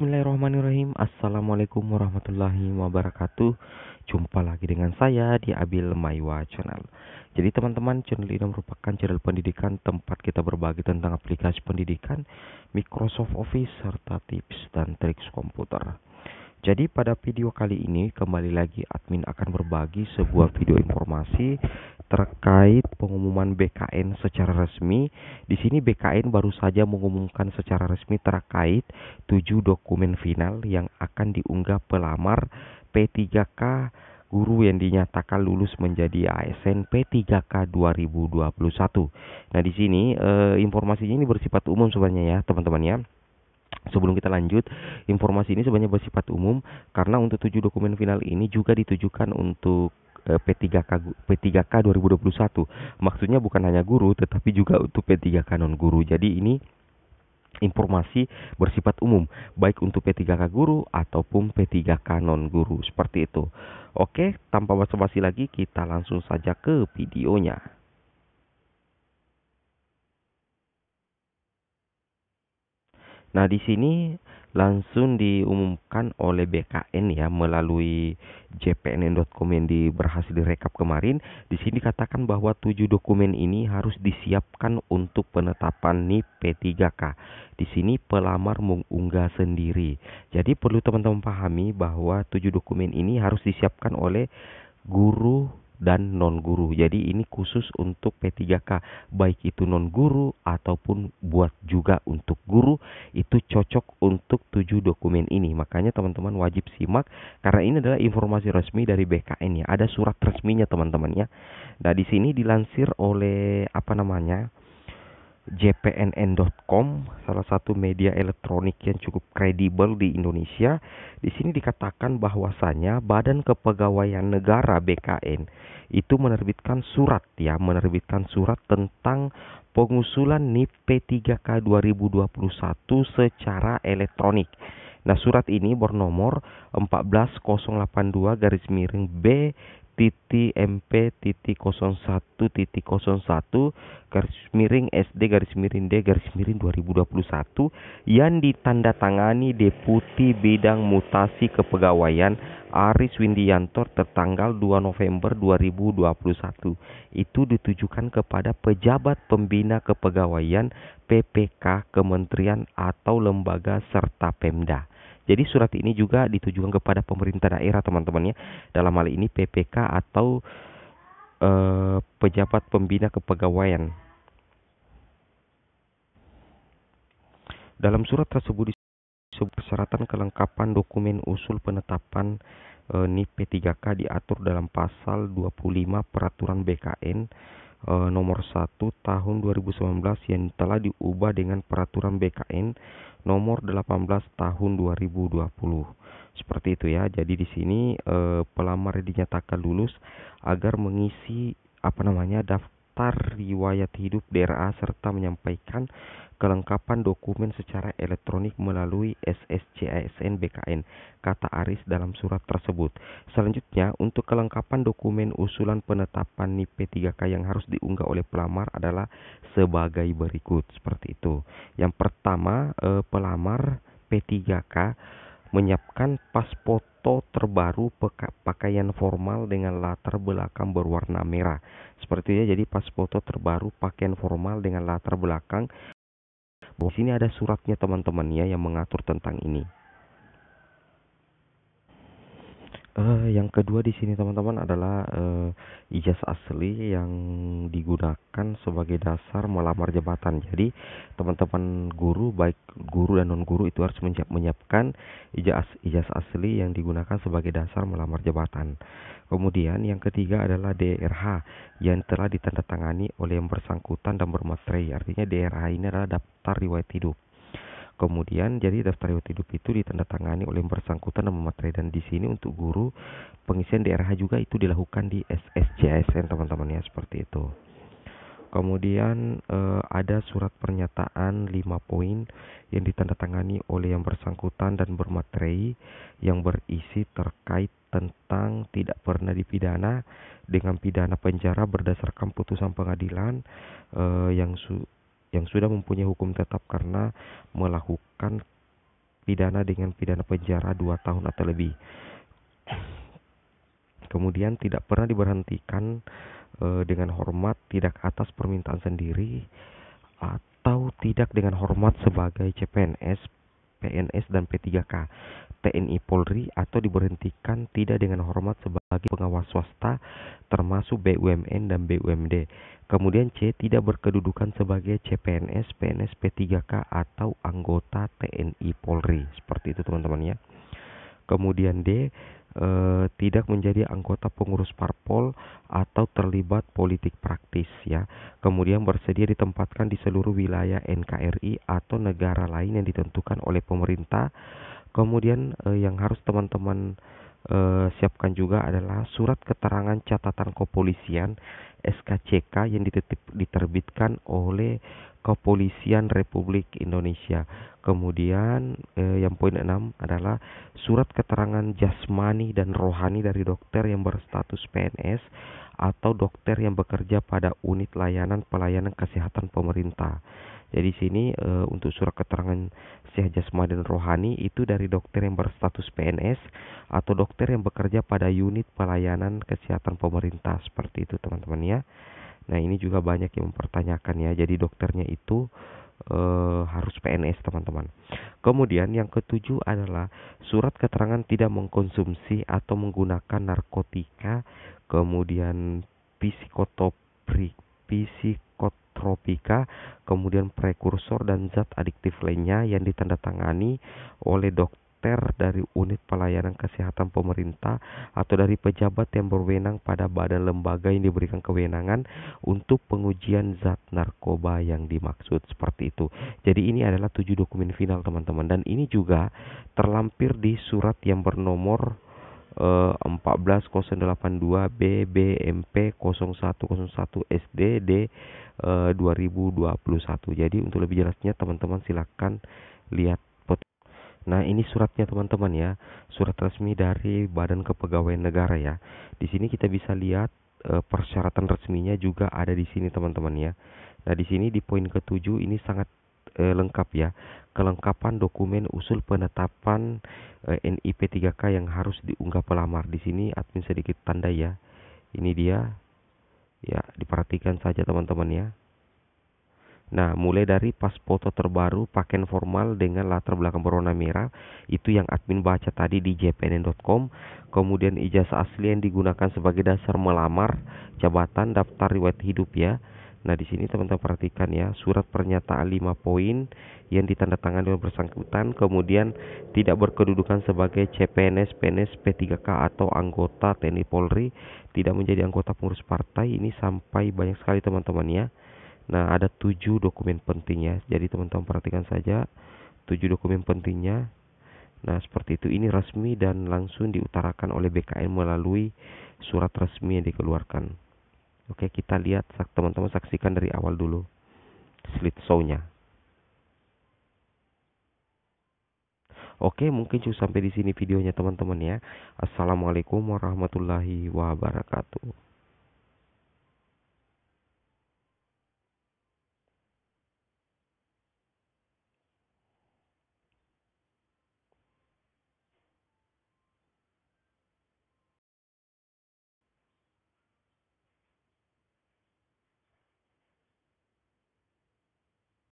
Bismillahirrahmanirrahim Assalamualaikum warahmatullahi wabarakatuh Jumpa lagi dengan saya di Abil Maiwa Channel Jadi teman-teman channel ini merupakan channel pendidikan Tempat kita berbagi tentang aplikasi pendidikan Microsoft Office serta tips dan trik komputer Jadi pada video kali ini kembali lagi admin akan berbagi sebuah video informasi terkait pengumuman BKN secara resmi. Di sini BKN baru saja mengumumkan secara resmi terkait 7 dokumen final yang akan diunggah pelamar P3K guru yang dinyatakan lulus menjadi ASN P3K 2021. Nah, di sini e, informasinya ini bersifat umum sebenarnya ya, teman-teman ya. Sebelum kita lanjut, informasi ini sebenarnya bersifat umum karena untuk tujuh dokumen final ini juga ditujukan untuk P3K P3K 2021. Maksudnya bukan hanya guru tetapi juga untuk P3K non guru. Jadi ini informasi bersifat umum baik untuk P3K guru ataupun P3K non guru seperti itu. Oke, tanpa basa-basi lagi kita langsung saja ke videonya. Nah, di sini langsung diumumkan oleh BKN ya melalui jpnn.com yang di, berhasil direkap kemarin. Di sini dikatakan bahwa tujuh dokumen ini harus disiapkan untuk penetapan NIP P3K. Di sini pelamar mengunggah sendiri. Jadi perlu teman-teman pahami bahwa tujuh dokumen ini harus disiapkan oleh guru dan non guru. Jadi ini khusus untuk P3K, baik itu non guru ataupun buat juga untuk guru itu cocok untuk tujuh dokumen ini. Makanya teman-teman wajib simak karena ini adalah informasi resmi dari BKN ya. Ada surat resminya teman-teman ya. Nah, di sini dilansir oleh apa namanya? jpnn.com, salah satu media elektronik yang cukup kredibel di Indonesia. Di sini dikatakan bahwasannya Badan Kepegawaian Negara BKN itu menerbitkan surat ya, menerbitkan surat tentang pengusulan NIP P3K 2021 secara elektronik. Nah, surat ini bernomor 14082 garis miring B titik MP titik 01 titik 01 garis miring SD garis miring D garis miring 2021 yang ditandatangani Deputi Bidang Mutasi Kepegawaian Aris Windiantor tertanggal 2 November 2021 itu ditujukan kepada pejabat pembina kepegawaian PPK Kementerian atau lembaga serta Pemda jadi surat ini juga ditujukan kepada pemerintah daerah teman-temannya dalam hal ini PPK atau eh, pejabat pembina kepegawaian. Dalam surat tersebut disebut persyaratan kelengkapan dokumen usul penetapan eh, NIP P3K diatur dalam pasal 25 Peraturan BKN eh, nomor 1 tahun 2019 yang telah diubah dengan Peraturan BKN nomor 18 tahun 2020. Seperti itu ya. Jadi di sini eh, pelamar dinyatakan lulus agar mengisi apa namanya daftar daftar riwayat hidup DRA serta menyampaikan kelengkapan dokumen secara elektronik melalui SSCISN BKN, kata Aris dalam surat tersebut. Selanjutnya, untuk kelengkapan dokumen usulan penetapan NIP 3K yang harus diunggah oleh pelamar adalah sebagai berikut, seperti itu. Yang pertama, eh, pelamar P3K menyiapkan pas foto terbaru pakaian formal dengan latar belakang berwarna merah. seperti Sepertinya jadi pas foto terbaru pakaian formal dengan latar belakang. Di sini ada suratnya teman-teman ya yang mengatur tentang ini. Uh, yang kedua di sini teman-teman adalah uh, eh, ijazah asli yang digunakan sebagai dasar melamar jabatan. Jadi teman-teman guru baik guru dan non guru itu harus menyiap, menyiapkan ijazah ijazah asli yang digunakan sebagai dasar melamar jabatan. Kemudian yang ketiga adalah DRH yang telah ditandatangani oleh yang bersangkutan dan bermaterai. Artinya DRH ini adalah daftar riwayat hidup. Kemudian jadi daftar riwayat hidup itu ditandatangani oleh bersangkutan dan materai dan di sini untuk guru pengisian DRH juga itu dilakukan di SSJSN teman-teman ya seperti itu. Kemudian eh, ada surat pernyataan 5 poin yang ditandatangani oleh yang bersangkutan dan bermaterai yang berisi terkait tentang tidak pernah dipidana dengan pidana penjara berdasarkan putusan pengadilan eh, yang su yang sudah mempunyai hukum tetap karena melakukan pidana dengan pidana penjara 2 tahun atau lebih. Kemudian tidak pernah diberhentikan e, dengan hormat tidak atas permintaan sendiri atau tidak dengan hormat sebagai CPNS, PNS dan P3K TNI Polri atau diberhentikan tidak dengan hormat sebagai pengawas swasta termasuk BUMN dan BUMD. Kemudian C tidak berkedudukan sebagai CPNS, PNS P3K atau anggota TNI Polri. Seperti itu teman-teman ya. Kemudian D e, tidak menjadi anggota pengurus parpol atau terlibat politik praktis ya. Kemudian bersedia ditempatkan di seluruh wilayah NKRI atau negara lain yang ditentukan oleh pemerintah Kemudian eh, yang harus teman-teman eh, siapkan juga adalah surat keterangan catatan kepolisian SKCK yang dititip, diterbitkan oleh Kepolisian Republik Indonesia. Kemudian eh, yang poin 6 adalah surat keterangan jasmani dan rohani dari dokter yang berstatus PNS atau dokter yang bekerja pada unit layanan pelayanan kesehatan pemerintah. Jadi sini e, untuk surat keterangan sehat jasmani dan Rohani itu dari dokter yang berstatus PNS atau dokter yang bekerja pada unit pelayanan kesehatan pemerintah seperti itu teman-teman ya. Nah ini juga banyak yang mempertanyakan ya. Jadi dokternya itu e, harus PNS teman-teman. Kemudian yang ketujuh adalah surat keterangan tidak mengkonsumsi atau menggunakan narkotika, kemudian psikotopri psikot tropika, kemudian prekursor dan zat adiktif lainnya yang ditandatangani oleh dokter dari unit pelayanan kesehatan pemerintah atau dari pejabat yang berwenang pada badan lembaga yang diberikan kewenangan untuk pengujian zat narkoba yang dimaksud seperti itu. Jadi ini adalah tujuh dokumen final teman-teman dan ini juga terlampir di surat yang bernomor 14082 BBMP 0101 SDD 2021. Jadi untuk lebih jelasnya teman-teman silakan lihat foto Nah, ini suratnya teman-teman ya. Surat resmi dari Badan Kepegawaian Negara ya. Di sini kita bisa lihat eh, persyaratan resminya juga ada di sini teman-teman ya. Nah, di sini di poin ketujuh ini sangat eh, lengkap ya kelengkapan dokumen usul penetapan eh, NIP 3K yang harus diunggah pelamar. Di sini admin sedikit tanda ya. Ini dia. Ya, diperhatikan saja teman-teman ya. Nah, mulai dari pas foto terbaru, pakaian formal dengan latar belakang berwarna merah, itu yang admin baca tadi di jpnn.com. Kemudian ijazah asli yang digunakan sebagai dasar melamar, jabatan, daftar riwayat hidup ya. Nah, di sini teman-teman perhatikan ya, surat pernyataan 5 poin yang ditandatangani oleh bersangkutan kemudian tidak berkedudukan sebagai CPNS, PNS, P3K atau anggota TNI Polri, tidak menjadi anggota pengurus partai. Ini sampai banyak sekali teman-teman ya. Nah, ada 7 dokumen penting ya. Jadi teman-teman perhatikan saja 7 dokumen pentingnya. Nah, seperti itu ini resmi dan langsung diutarakan oleh BKN melalui surat resmi yang dikeluarkan. Oke, kita lihat teman-teman saksikan dari awal dulu slit show-nya. Oke, mungkin cukup sampai di sini videonya teman-teman ya. Assalamualaikum warahmatullahi wabarakatuh.